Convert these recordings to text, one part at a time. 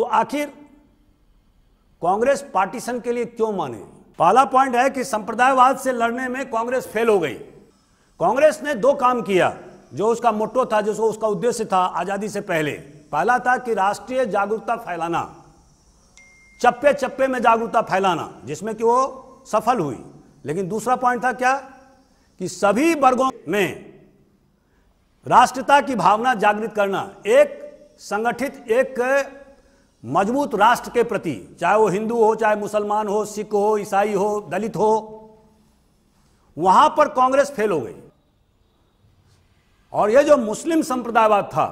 तो आखिर कांग्रेस पार्टीशन के लिए क्यों माने पहला पॉइंट है कि संप्रदायवाद से लड़ने में कांग्रेस फेल हो गई कांग्रेस ने दो काम किया जो उसका मोटो था जो उसका उद्देश्य था आज़ादी से पहले पहला था कि राष्ट्रीय जागरूकता फैलाना चप्पे चप्पे में जागरूकता फैलाना जिसमें कि वो सफल हुई लेकिन दूसरा पॉइंट था क्या कि सभी वर्गों में राष्ट्रता की भावना जागृत करना एक संगठित एक मजबूत राष्ट्र के प्रति चाहे वो हिंदू हो चाहे मुसलमान हो सिख हो ईसाई हो दलित हो वहां पर कांग्रेस फेल हो गई और यह जो मुस्लिम संप्रदायवाद था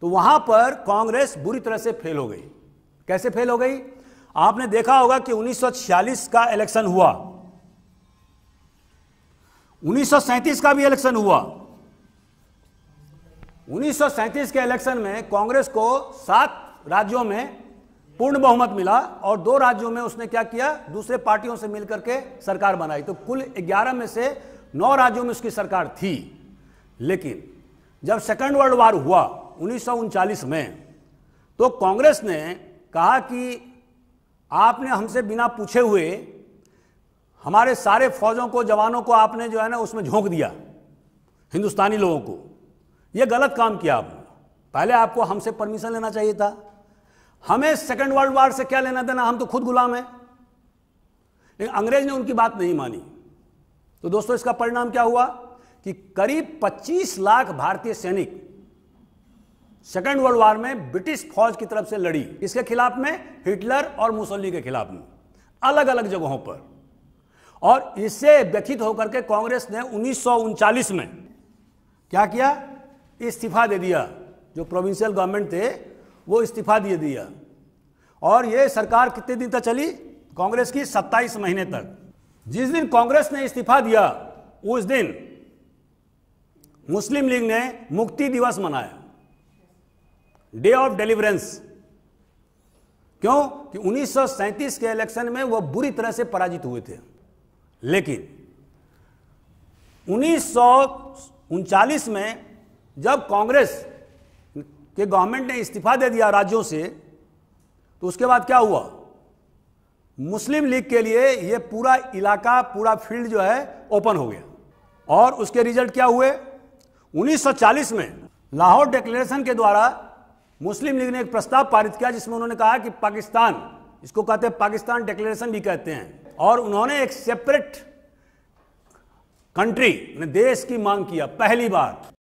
तो वहां पर कांग्रेस बुरी तरह से फेल हो गई कैसे फेल हो गई आपने देखा होगा कि 1946 का इलेक्शन हुआ 1937 का भी इलेक्शन हुआ उन्नीस के इलेक्शन में कांग्रेस को सात राज्यों में पूर्ण बहुमत मिला और दो राज्यों में उसने क्या किया दूसरे पार्टियों से मिलकर के सरकार बनाई तो कुल 11 में से नौ राज्यों में उसकी सरकार थी लेकिन जब सेकेंड वर्ल्ड वार हुआ उन्नीस में तो कांग्रेस ने कहा कि आपने हमसे बिना पूछे हुए हमारे सारे फौजों को जवानों को आपने जो है ना उसमें झोंक दिया हिंदुस्तानी लोगों को ये गलत काम किया आपने पहले आपको हमसे परमिशन लेना चाहिए था हमें सेकेंड वर्ल्ड वार से क्या लेना देना हम तो खुद गुलाम हैं लेकिन अंग्रेज ने उनकी बात नहीं मानी तो दोस्तों इसका परिणाम क्या हुआ कि करीब 25 लाख भारतीय सैनिक सेकेंड वर्ल्ड वार में ब्रिटिश फौज की तरफ से लड़ी इसके खिलाफ में हिटलर और मुसोली के खिलाफ में अलग अलग जगहों पर और इससे व्यथित होकर के कांग्रेस ने उन्नीस में क्या किया इस्तीफा दे दिया जो प्रोविंशियल गवर्नमेंट थे वो इस्तीफा दे दिया और ये सरकार कितने दिन तक चली कांग्रेस की 27 महीने तक जिस दिन कांग्रेस ने इस्तीफा दिया उस दिन मुस्लिम लीग ने मुक्ति दिवस मनाया डे ऑफ डिलीवरेंस क्यों कि 1937 के इलेक्शन में वह बुरी तरह से पराजित हुए थे लेकिन उन्नीस में जब कांग्रेस के गवर्नमेंट ने इस्तीफा दे दिया राज्यों से तो उसके बाद क्या हुआ मुस्लिम लीग के लिए ये पूरा इलाका पूरा फील्ड जो है ओपन हो गया और उसके रिजल्ट क्या हुए 1940 में लाहौर डिक्लेरेशन के द्वारा मुस्लिम लीग ने एक प्रस्ताव पारित किया जिसमें उन्होंने कहा कि पाकिस्तान इसको कहते हैं पाकिस्तान डिक्लेरेशन भी कहते हैं और उन्होंने एक सेपरेट कंट्री देश की मांग किया पहली बार